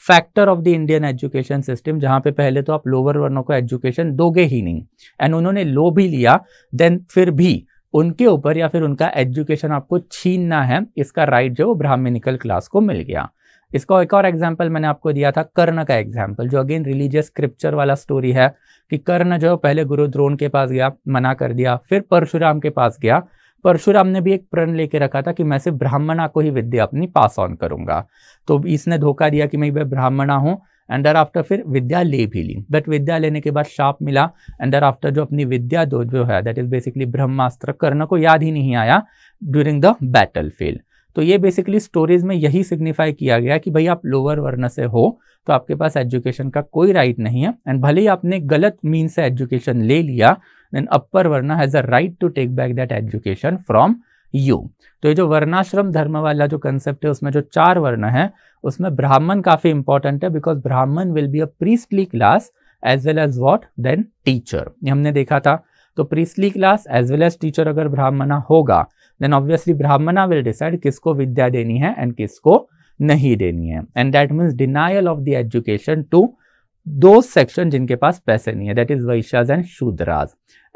factor of the Indian education system जहाँ पे पहले तो आप लोअर वर्णों को एजुकेशन दोगे ही नहीं एंड उन्होंने लो भी लिया देन फिर भी उनके ऊपर या फिर उनका एजुकेशन आपको छीनना है इसका राइट जो ब्राह्मणिकल क्लास को मिल गया इसका एक और एग्जाम्पल मैंने आपको दिया था कर्ण का एग्जाम्पल जो अगेन रिलीजियस स्क्रिप्चर वाला स्टोरी है कि कर्ण जो पहले गुरु द्रोण के पास गया मना कर दिया फिर परशुराम के पास गया परशुराम ने भी एक प्रण लेके रखा था कि मैं सिर्फ ब्राह्मणा को ही विद्या अपनी पास ऑन करूंगा तो इसने धोखा दिया कि मैं ब्राह्मणा हूं एंड दर आफ्टर फिर विद्या ले भी ली बट विद्या लेने के बाद शाप मिला एंड दर आफ्टर जो अपनी विद्या दो जो है that is basically Brahmastra Karna को याद ही नहीं आया ड्यूरिंग द बैटल फील्ड तो ये बेसिकली स्टोरीज में यही सिग्निफाई किया गया कि भाई आप लोअर वर्ण से हो तो आपके पास एजुकेशन का कोई राइट नहीं है एंड भले ही आपने गलत मीन से एजुकेशन ले लिया then upper varna has a right to take back that education from you तो ये जो वर्णाश्रम धर्म वाला जो कंसेप्ट है उसमें जो चार वर्ण है उसमें ब्राह्मण काफी इंपॉर्टेंट है because Brahmin will be a priestly class as well as what then teacher हमने देखा था तो priestly class as well as teacher अगर ब्राह्मणा होगा then obviously Brahmana will decide किसको विद्या देनी है एंड किसको नहीं देनी है and that means denial of the education to दो सेक्शन जिनके पास पैसे नहीं है that is Vaishyas and Shudras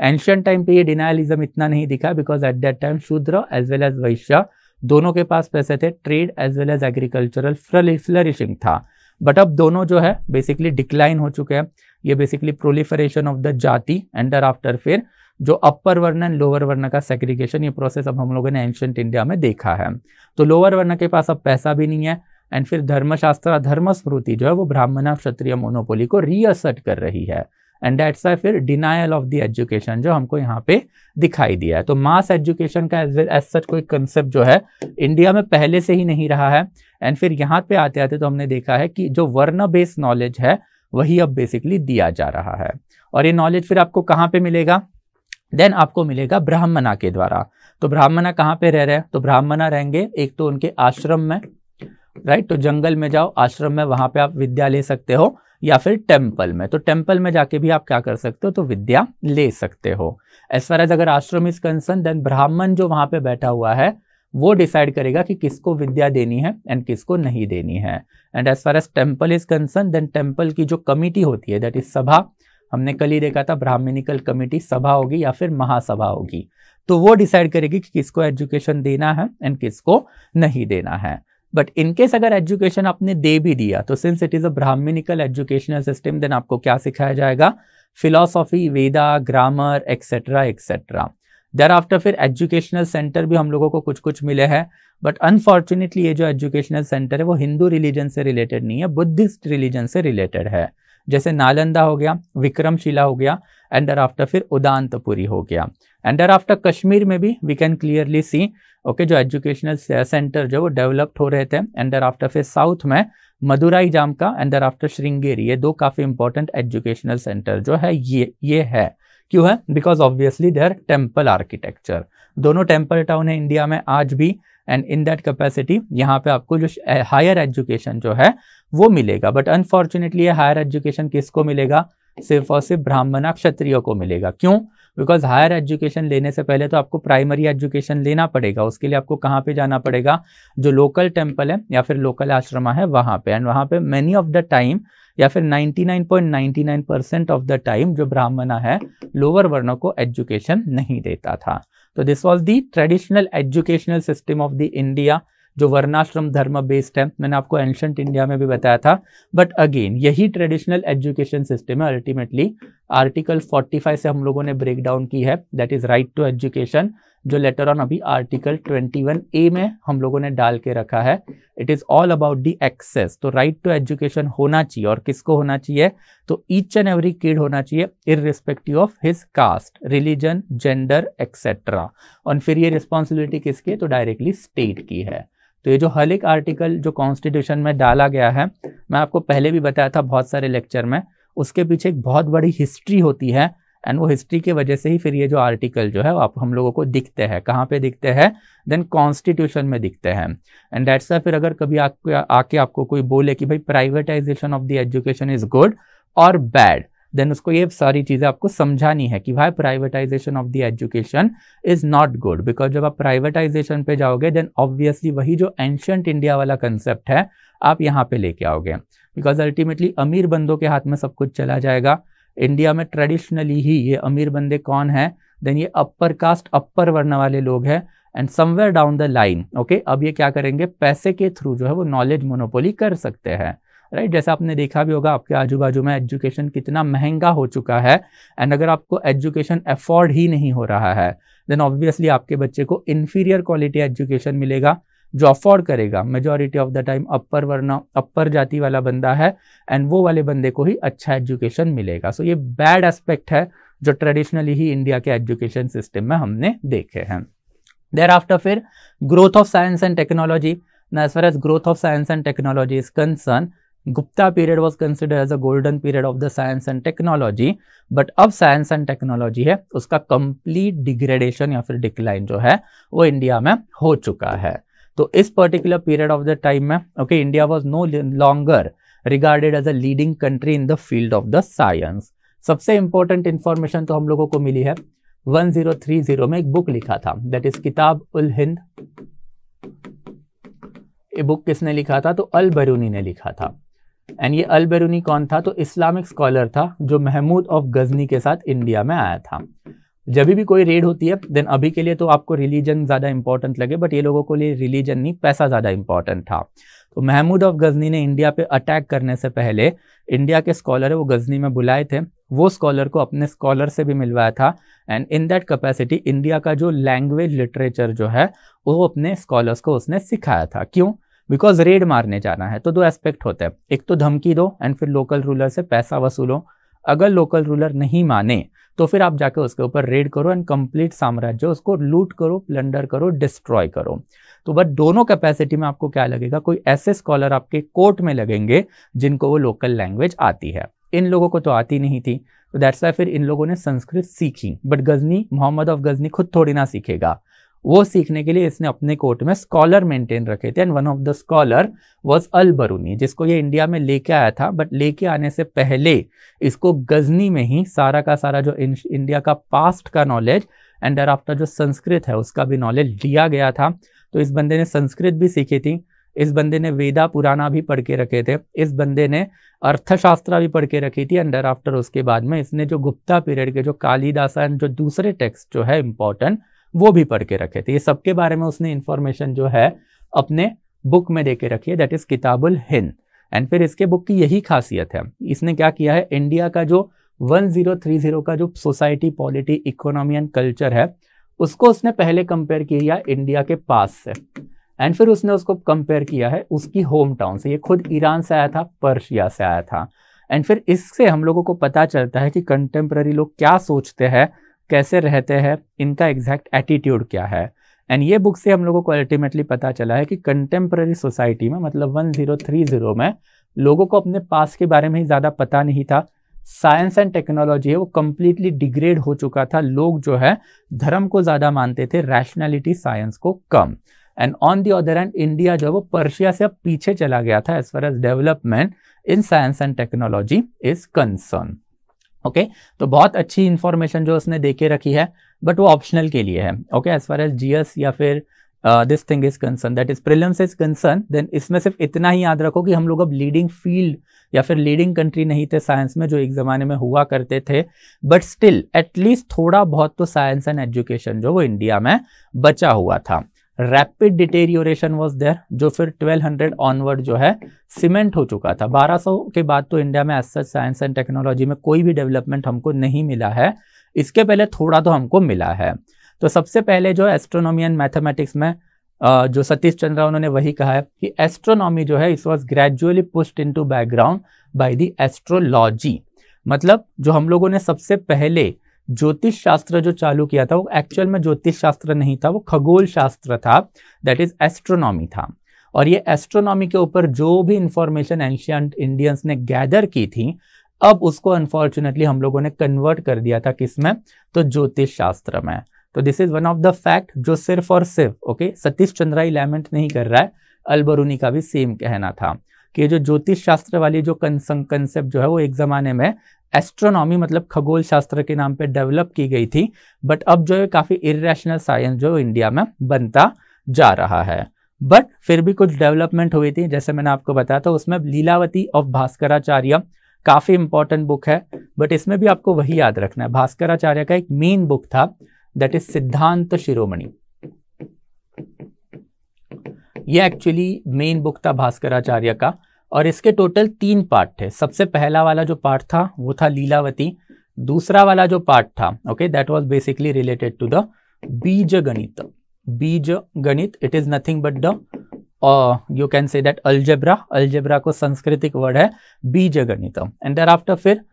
ancient time पे ये डिनाइलिज्म इतना नहीं दिखा because at that time Shudra as well as Vaishya दोनों के पास पैसे थे trade as well as agricultural flourishing था बट अब दोनों जो है बेसिकली डिक्लाइन हो चुके हैं ये basically proliferation of the jati and after फिर जो अपर वर्ण एंड लोअर वर्ण का सेग्रीगेशन ये प्रोसेस अब हम लोगों ने एंशंट इंडिया में देखा है तो लोअर वर्ण के पास अब पैसा भी नहीं है एंड फिर धर्मशास्त्र धर्म स्मृति जो है वो ब्राह्मणा क्षत्रिय मोनोपोली को रीअसर्ट कर रही है एंड दैट्स आई फिर डिनाइल ऑफ द एजुकेशन जो हमको यहाँ पे दिखाई दिया है तो मास एजुकेशन का एज सच कोई कंसेप्ट जो है इंडिया में पहले से ही नहीं रहा है एंड फिर यहाँ पे आते आते तो हमने देखा है कि जो वर्ण बेस्ड नॉलेज है वही अब बेसिकली दिया जा रहा है और ये नॉलेज फिर आपको कहाँ पे मिलेगा देन आपको मिलेगा ब्राह्मणा के द्वारा तो ब्राह्मणा कहाँ पे रह रहे हैं तो ब्राह्मणा रहेंगे एक तो उनके आश्रम में राइट तो जंगल में जाओ आश्रम में वहां पे आप विद्या ले सकते हो या फिर टेम्पल में तो टेम्पल में जाके भी आप क्या कर सकते हो तो विद्या ले सकते हो एज फार एज अगर आश्रम इज कंसर्न देन ब्राह्मण जो वहां पे बैठा हुआ है वो डिसाइड करेगा कि किसको विद्या देनी है एंड किसको नहीं देनी है and as far as temple is concern then temple की जो कमिटी होती है दैट इज सभा हमने कल ही देखा था ब्राह्मणिकल कमिटी सभा होगी या फिर महासभा होगी तो वो डिसाइड करेगी कि किसको एजुकेशन देना है एंड किसको नहीं देना है बट इनकेस अगर एजुकेशन आपने दे भी दिया तो since it is a Brahmanical educational system then आपको क्या सिखाया जाएगा philosophy Veda grammar etcetera etcetera thereafter फिर एजुकेशनल सेंटर भी हम लोगों को कुछ कुछ मिले हैं बट अनफॉर्चुनेटली ये जो एजुकेशनल सेंटर है वो हिंदू रिलीजन से रिलेटेड नहीं है बुद्धिस्ट रिलीजन से रिलेटेड है जैसे नालंदा हो गया विक्रमशिला हो गया एंड आफ्टर फिर उदांतपुरी हो गया एंड आफ्टर कश्मीर में भी we can clearly see okay जो एजुकेशनल सेंटर जो वो डेवलप्ड हो रहे थे एंड आफ्टर फिर साउथ में मदुराई जाम का एंड आफ्टर श्रृंगेरी ये दो काफ़ी इंपॉर्टेंट एजुकेशनल सेंटर जो है ये ये है क्यों है because obviously there temple architecture दोनों टेम्पल टाउन है इंडिया में आज भी एंड इन दैट कैपेसिटी यहाँ पे आपको जो हायर एजुकेशन जो है वो मिलेगा बट अनफॉर्चुनेटली हायर एजुकेशन किसको मिलेगा सिर्फ और सिर्फ ब्राह्मणा क्षत्रियो को मिलेगा क्यों बिकॉज हायर एजुकेशन लेने से पहले तो आपको प्राइमरी एजुकेशन लेना पड़ेगा उसके लिए आपको कहाँ पे जाना पड़ेगा जो लोकल टेम्पल है या फिर लोकल आश्रमा है वहाँ पे एंड वहाँ पे मैनी ऑफ द टाइम या फिर 99.99 परसेंट ऑफ द टाइम जो ब्राह्मणा है लोअर वर्णों को एजुकेशन नहीं देता था तो this was the traditional educational system of the India जो वर्णाश्रम धर्म बेस्ड है मैंने आपको एंशंट इंडिया में भी बताया था बट अगेन यही ट्रेडिशनल एजुकेशन सिस्टम है अल्टीमेटली आर्टिकल 45 से हम लोगों ने ब्रेक डाउन की है that is right to education जो लेटर ऑन अभी आर्टिकल 21 ए में हम लोगों ने डाल के रखा है it is all about the access तो राइट टू एजुकेशन होना चाहिए और किसको होना चाहिए तो ईच एंड एवरी किड होना चाहिए irrespective of his caste religion gender etcetera और फिर ये रिस्पॉन्सिबिलिटी किसकी है तो डायरेक्टली स्टेट की है तो ये जो हर एक आर्टिकल जो कॉन्स्टिट्यूशन में डाला गया है मैं आपको पहले भी बताया था बहुत सारे लेक्चर में उसके पीछे एक बहुत बड़ी हिस्ट्री होती है एंड वो हिस्ट्री के वजह से ही फिर ये जो आर्टिकल जो है आप हम लोगों को दिखते हैं कहाँ पे दिखते हैं देन कॉन्स्टिट्यूशन में दिखते हैं एंड डेट्स फिर अगर कभी आपको आके आपको कोई बोले कि भाई privatisation of the education is good और बैड देन उसको ये सारी चीज़ें आपको समझानी है कि भाई privatisation of the education is not good because जब आप प्राइवेटाइजेशन पे जाओगे देन ऑब्वियसली वही जो एंशंट इंडिया वाला कंसेप्ट है आप यहाँ पे लेके आओगे बिकॉज अल्टीमेटली अमीर बंदों के हाथ में सब कुछ चला जाएगा इंडिया में ट्रेडिशनली ही ये अमीर बंदे कौन हैं देन ये अपर कास्ट अपर वर्ण वाले लोग हैं and somewhere down the line okay अब ये क्या करेंगे पैसे के थ्रू जो है वो नॉलेज मोनोपोली कर सकते हैं राइट right? जैसे आपने देखा भी होगा आपके आजू बाजू में एजुकेशन कितना महंगा हो चुका है एंड अगर आपको एजुकेशन अफोर्ड ही नहीं हो रहा है देन ऑब्वियसली आपके बच्चे को इन्फीरियर क्वालिटी एजुकेशन मिलेगा जो अफोर्ड करेगा majority of the time upper varna upper जाति वाला बंदा है एंड वो वाले बंदे को ही अच्छा एजुकेशन मिलेगा सो so, ये बैड एस्पेक्ट है जो ट्रेडिशनली ही इंडिया के एजुकेशन सिस्टम में हमने देखे हैं देर आफ्टर फिर growth of science and technology ना as far as growth of science and technology is concern Gupta period was consider as a golden period of the science and technology but अब science and technology है उसका complete degradation या फिर decline जो है वो India में हो चुका है तो इस particular period of the time में okay India was no longer regarded as a leading country in the field of the science सबसे इंपॉर्टेंट इन्फॉर्मेशन तो हम लोगों को मिली है 1030 में एक बुक लिखा था दैट इज किताब उल हिंद ये बुक किसने लिखा था तो अल बरूनी ने लिखा था एंड ये अल बरूनी कौन था तो इस्लामिक स्कॉलर था जो महमूद ऑफ गजनी के साथ इंडिया में आया था जब भी कोई रेड होती है देन अभी के लिए तो आपको रिलीजन ज़्यादा इंपॉर्टेंट लगे बट ये लोगों को लिए रिलीजन नहीं पैसा ज़्यादा इंपॉर्टेंट था तो महमूद ऑफ गजनी ने इंडिया पे अटैक करने से पहले इंडिया के स्कॉलर है वो गजनी में बुलाए थे वो स्कॉलर को अपने स्कॉलर से भी मिलवाया था and in that capacity India का जो लैंग्वेज लिटरेचर जो है वो अपने स्कॉलर्स को उसने सिखाया था क्यों बिकॉज रेड मारने जाना है तो दो एस्पेक्ट होते हैं एक तो धमकी दो एंड फिर लोकल रूलर से पैसा वसूलो अगर लोकल रूलर नहीं माने तो फिर आप जाके उसके ऊपर रेड करो एंड कंप्लीट साम्राज्य उसको लूट करो प्लंडर करो डिस्ट्रॉय करो तो बट दोनों कैपेसिटी में आपको क्या लगेगा कोई ऐसे स्कॉलर आपके कोर्ट में लगेंगे जिनको वो लोकल लैंग्वेज आती है इन लोगों को तो आती नहीं थी तो दैट्स वाई फिर इन लोगों ने संस्कृत सीखी बट गजनी मोहम्मद ऑफ गजनी खुद थोड़ी ना सीखेगा वो सीखने के लिए इसने अपने कोर्ट में स्कॉलर मेंटेन रखे थे and one of the scholar was Al Biruni जिसको ये इंडिया में लेके आया था बट लेके आने से पहले इसको गजनी में ही सारा का सारा जो इंडिया का पास्ट का नॉलेज एंड डर आफ्टर जो संस्कृत है उसका भी नॉलेज लिया गया था तो इस बंदे ने संस्कृत भी सीखी थी इस बंदे ने वेदा पुराना भी पढ़ के रखे थे इस बंदे ने अर्थशास्त्र भी पढ़ के रखी थी अंडर आफ्टर उसके बाद में इसने जो गुप्ता पीरियड के जो कालिदासन जो दूसरे टेक्स्ट जो है इम्पोर्टेंट वो भी पढ़ के रखे थे ये सबके बारे में उसने इन्फॉर्मेशन जो है अपने बुक में दे के रखी है that is Kitabul Hind and फिर इसके बुक की यही खासियत है इसने क्या किया है इंडिया का जो 1030 का जो society polity economy and culture है उसको उसने पहले कंपेयर किया इंडिया के पास से एंड फिर उसने उसको कंपेयर किया है उसकी होम टाउन से ये खुद ईरान से आया था पर्शिया से आया था एंड फिर इससे हम लोगों को पता चलता है कि कंटेम्प्रेरी लोग क्या सोचते हैं कैसे रहते हैं इनका एग्जैक्ट एटीट्यूड क्या है एंड ये बुक से हम लोगों को अल्टीमेटली पता चला है कि कंटेम्प्रेरी सोसाइटी में मतलब 1030 में लोगों को अपने पास के बारे में ही ज़्यादा पता नहीं था साइंस एंड टेक्नोलॉजी है वो कम्प्लीटली डिग्रेड हो चुका था लोग जो है धर्म को ज़्यादा मानते थे रैशनैलिटी साइंस को कम and on the other end India जो है वो पर्शिया से अब पीछे चला गया था as far as development in science and technology is concern okay तो बहुत अच्छी इन्फॉर्मेशन जो उसने दे के रखी है बट वो ऑप्शनल के लिए है okay as far as as या फिर this thing is concern that is prelims is concern then इसमें सिर्फ इतना ही याद रखो कि हम लोग अब लीडिंग फील्ड या फिर लीडिंग कंट्री नहीं थे साइंस में जो एक ज़माने में हुआ करते थे बट स्टिल एटलीस्ट थोड़ा बहुत तो साइंस एंड एजुकेशन जो वो इंडिया में बचा हुआ था रैपिड डिटेरियोरेशन वॉज देयर जो फिर 1200 ऑनवर्ड जो है सीमेंट हो चुका था 1200 के बाद तो इंडिया में as such science and technology में कोई भी डेवलपमेंट हमको नहीं मिला है इसके पहले थोड़ा तो हमको मिला है तो सबसे पहले जो एस्ट्रोनॉमी एंड मैथमेटिक्स में जो सतीश चंद्रा उन्होंने वही कहा है कि एस्ट्रोनॉमी जो है is was gradually pushed into background by the astrology मतलब जो हम लोगों ने सबसे पहले ज्योतिष शास्त्र जो चालू किया था वो एक्चुअल में ज्योतिष शास्त्र नहीं था वो खगोल शास्त्र था दैट इज एस्ट्रोनॉमी था और ये एस्ट्रोनॉमी के ऊपर जो भी इंफॉर्मेशन एंशियंट इंडियंस ने गैदर की थी अब उसको अनफॉर्चुनेटली हम लोगों ने कन्वर्ट कर दिया था किसमें तो ज्योतिष शास्त्र में तो this is one of the fact जो सिर्फ और सिर्फ ओके सतीश चंद्रा ही लैमेंट नहीं कर रहा है अलबरूनी का भी सेम कहना था कि जो ज्योतिष शास्त्र वाली जो कंसेप्ट जो है वो एक ज़माने में एस्ट्रोनॉमी मतलब खगोल शास्त्र के नाम पे डेवलप की गई थी बट अब जो है काफ़ी इरेशनल साइंस जो इंडिया में बनता जा रहा है बट फिर भी कुछ डेवलपमेंट हुई थी जैसे मैंने आपको बताया था उसमें लीलावती ऑफ भास्कराचार्य काफ़ी इंपॉर्टेंट बुक है बट इसमें भी आपको वही याद रखना है भास्कराचार्य का एक मेन बुक था दैट इज सिद्धांत शिरोमणि ये एक्चुअली मेन बुक था भास्कराचार्य का और इसके टोटल तीन पार्ट थे सबसे पहला वाला जो पार्ट था वो था लीलावती दूसरा वाला जो पार्ट था okay that was basically related to the Bija Ganita Bija Ganita it is nothing but the you can say that algebra algebra को संस्कृतिक वर्ड है बीज गणित एंड देर आफ्टर फिर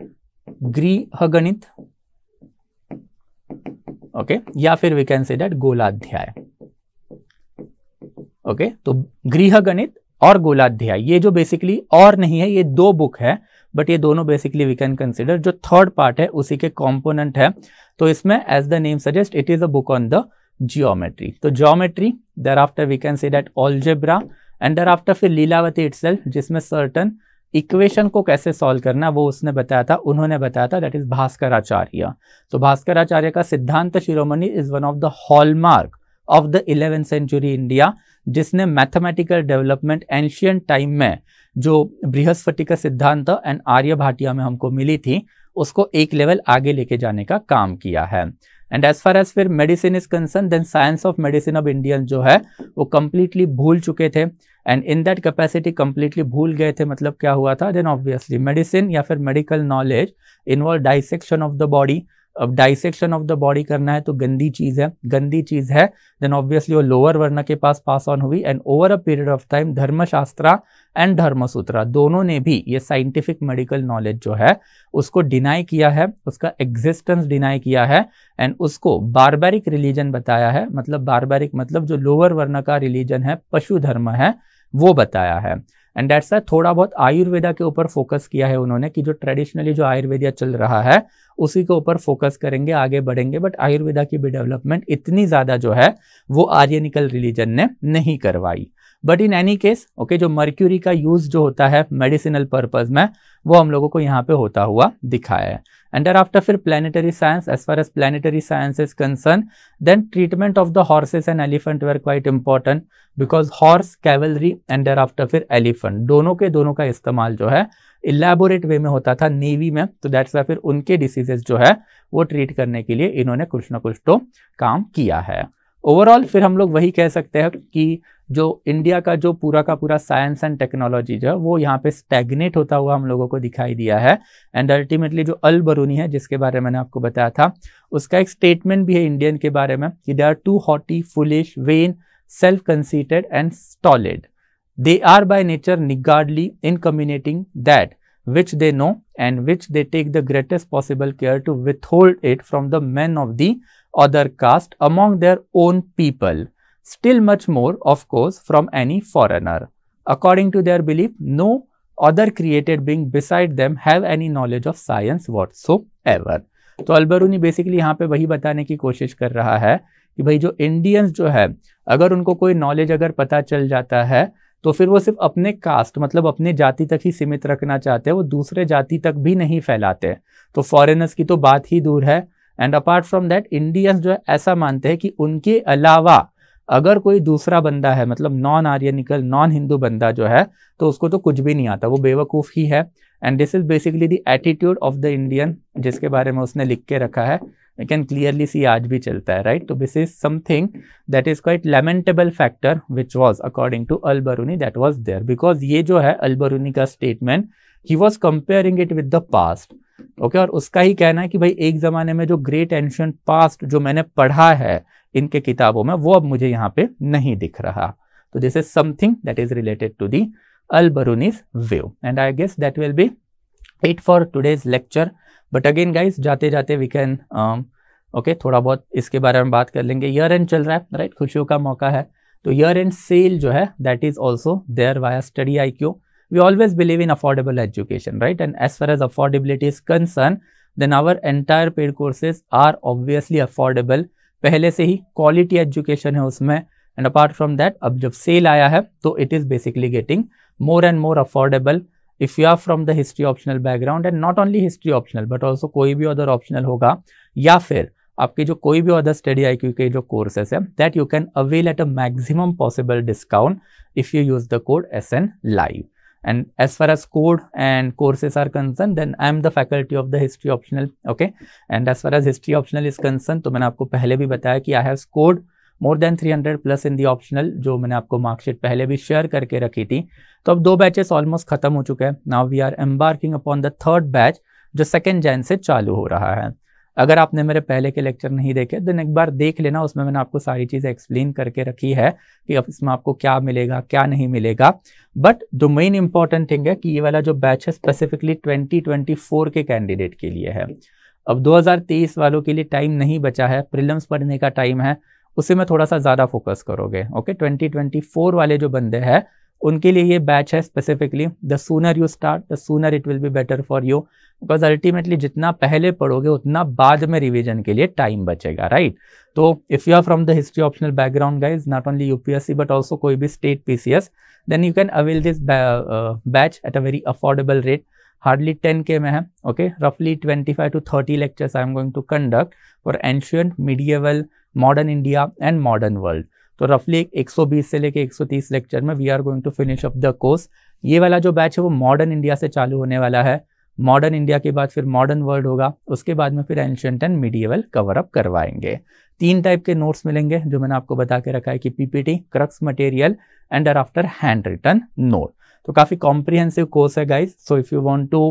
गृह गणित ओके okay? या फिर we can say that Goladhyaya okay okay? तो गृह गणित और गोलाध्याय ये जो बेसिकली और नहीं है ये दो बुक है बट ये दोनों बेसिकली वी कैन कंसिडर जो थर्ड पार्ट है उसी के कॉम्पोनेंट है तो इसमें as the name suggest it is a book on the geometry तो geometry thereafter we can see that algebra and thereafter फिर लीलावती इट जिसमें सर्टन इक्वेशन को कैसे सॉल्व करना वो उसने बताया था उन्होंने बताया था दैट इज भास्कराचार्य तो भास्कराचार्य का Siddhanta Shiromani is one of the hallmark of the eleventh century India जिसने मैथमेटिकल डेवलपमेंट एंशियंट टाइम में जो बृहस्पति का सिद्धांत एंड आर्यभाटिया में हमको मिली थी उसको एक लेवल आगे लेके जाने का काम किया है एंड एज फार एज फिर medicine is concern then science of medicine of Indian जो है वो कम्प्लीटली भूल चुके थे and in that capacity completely भूल गए थे मतलब क्या हुआ था देन ऑब्वियसली मेडिसिन या फिर medical knowledge involve dissection of the body अब डाइसेक्शन ऑफ द बॉडी करना है तो गंदी चीज है गंदी चीज है देन ऑब्वियसली वो लोअर वर्ण के पास पास ऑन हुई and over a period of time Dharmashastra and Dharmasutra दोनों ने भी ये साइंटिफिक मेडिकल नॉलेज जो है उसको डिनाई किया है उसका एग्जिस्टेंस डिनाई किया है एंड उसको बारबेरिक रिलीजन बताया है मतलब बारबेरिक मतलब जो लोअर वर्ण का रिलीजन है पशु धर्म है वो बताया है एंड दैट्स थोड़ा बहुत आयुर्वेदा के ऊपर फोकस किया है उन्होंने कि जो ट्रेडिशनली जो आयुर्वेदिया चल रहा है उसी के ऊपर फोकस करेंगे आगे बढ़ेंगे बट आयुर्वेदा की भी डेवलपमेंट इतनी ज़्यादा जो है वो आर्यनिकल रिलीजन ने नहीं करवाई but in any case okay जो मर्क्यूरी का यूज जो होता है मेडिसिनल पर्पज में वो हम लोगों को यहाँ पे होता हुआ दिखाया है एंड आफ्टर फिर planetary science as far as planetary science is concern then treatment of the horses and elephant were quite important because horse cavalry and after फिर एलिफेंट दोनों के दोनों का इस्तेमाल जो है इलेबोरेट वे में होता था नेवी में तो दैट्स वाई फिर उनके डिसीजेज जो है वो ट्रीट करने के लिए इन्होंने कुछ ना कुछ तो काम किया है ओवरऑल फिर हम लोग वही कह सकते हैं कि जो इंडिया का जो पूरा का पूरा साइंस एंड टेक्नोलॉजी जो है वो यहाँ पे स्टैग्नेट होता हुआ हम लोगों को दिखाई दिया है एंड अल्टीमेटली जो अल बरूनी है जिसके बारे में मैंने आपको बताया था उसका एक स्टेटमेंट भी है इंडियन के बारे में कि they are too haughty foolish vain self conceited and stolid they are by nature niggardly in communicating that which they know and they take the greatest possible care to withhold it from the man of the other caste among their own people, still much more, of course, from any foreigner. According to their belief, no other created being beside them have any knowledge of science whatsoever. तो Al-Biruni basically यहाँ पे वही बताने की कोशिश कर रहा है कि भाई जो इंडियंस जो है अगर उनको कोई नॉलेज अगर पता चल जाता है तो फिर वो सिर्फ अपने कास्ट मतलब अपने जाति तक ही सीमित रखना चाहते हैं वो दूसरे जाति तक भी नहीं फैलाते तो फॉरेनर्स की तो बात ही दूर है and apart from that Indians जो है ऐसा मानते हैं कि उनके अलावा अगर कोई दूसरा बंदा है मतलब नॉन आर्यनिकल नॉन हिंदू बंदा जो है तो उसको तो कुछ भी नहीं आता वो बेवकूफ़ ही है and this is basically the attitude of the Indian जिसके बारे में उसने लिख के रखा है यू कैन क्लियरली सी आज भी चलता है राइट तो this is something that is quite lamentable factor which was according to Al Biruni that was there because ये जो है अल बरूनी का स्टेटमेंट ही was comparing it with the past okay और उसका ही कहना है कि भाई एक ज़माने में जो ग्रेट एंशियंट पास्ट जो मैंने पढ़ा है इनके किताबों में वो अब मुझे यहाँ पे नहीं दिख रहा तो this is something that is related to the Al view and I guess that will be it for today's lecture but again guys जाते जाते वी कैन ओके थोड़ा बहुत इसके बारे में बात कर लेंगे ईयर एंड चल रहा है राइट right? खुशियों का मौका है तो ईयर एंड सेल जो है that is also there via study I Q we always believe in affordable education, right? And as far as affordability is concerned, then our entire paid courses are obviously affordable. pehle se hi quality education hai usme and apart from that ab jab sale aaya hai तो it is basically getting more and more affordable. if you are from the history optional background and not only history optional but also koi bhi other optional hoga ya fir आपके जो कोई भी other study आई के जो courses है that you can avail at a maximum possible discount if you use the code S N live and as far as code and courses are concerned then i am the faculty of the history optional okay and as far as history optional is concerned तो मैंने आपको पहले भी बताया कि I have scored more than 300 plus in the optional जो मैंने आपको मार्कशीट पहले भी शेयर करके रखी थी तो अब दो बैचेस ऑलमोस्ट खत्म हो चुके हैं now we are embarking upon the third batch जो सेकेंड जैन से चालू हो रहा है अगर आपने मेरे पहले के लेक्चर नहीं देखे दिन एक बार देख लेना उसमें मैंने आपको सारी चीज़ें एक्सप्लेन करके रखी है कि अब इसमें आपको क्या मिलेगा क्या नहीं मिलेगा but the main important thing है कि ये वाला जो बैच है स्पेसिफिकली 2024 के कैंडिडेट के लिए है अब 2023 वालों के लिए टाइम नहीं बचा है प्रिलम्स पढ़ने का टाइम है उसे में थोड़ा सा ज़्यादा फोकस करोगे ओके ट्वेंटी वाले जो बंदे हैं उनके लिए ये बैच है specifically the sooner you start the sooner it will be better for you because ultimately जितना पहले पढ़ोगे उतना बाद में रिविजन के लिए टाइम बचेगा राइट तो if you are from the history optional background guys not only UPSC but also कोई भी state PCS then you can avail this batch at a very affordable rate hardly ten K में है okay रफली twenty five to thirty lectures I am going to conduct for ancient medieval modern India and modern world तो रफली 120 से लेके 130 lecture में we are going to finish up the course ये वाला जो बैच है वो मॉडर्न इंडिया से चालू होने वाला है मॉडर्न इंडिया के बाद फिर मॉडर्न वर्ल्ड होगा उसके बाद में फिर ancient and medieval cover up करवाएंगे तीन टाइप के नोट्स मिलेंगे जो मैंने आपको बता के रखा है कि PPT crux material and after hand written note तो काफ़ी कॉम्प्रिहेंसिव कोर्स है guys so if you want to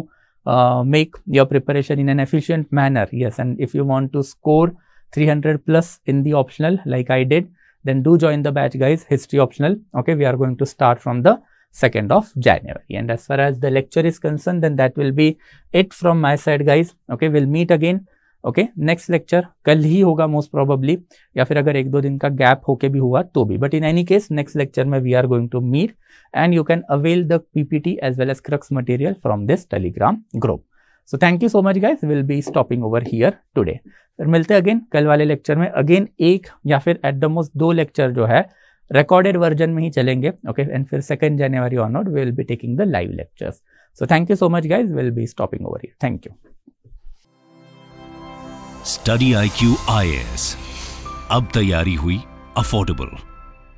make your preparation in an efficient manner yes and if you want to score 300 plus in the optional like I did then do join the batch guys history optional okay we are going to start from the 2nd of january and as far as the lecture is concerned then that will be it from my side guys okay we'll meet again okay next lecture kal hi hoga most probably ya fir agar ek do din ka gap hoke bhi hua to bhi but in any case next lecture mein we are going to meet and you can avail the ppt as well as crux material from this telegram group so thank you so much guys will be stopping over here today फिर मिलते हैं again कल वाले lecture में again एक या फिर at the most दो लेक्चर जो है रिकॉर्डेड वर्जन में ही चलेंगे ओके एंड फिर सेकेंड जनवरी onward will be taking the live lectures so thank you so much guys will be stopping over here thank you study I Q I S अब तैयारी हुई अफोर्डेबल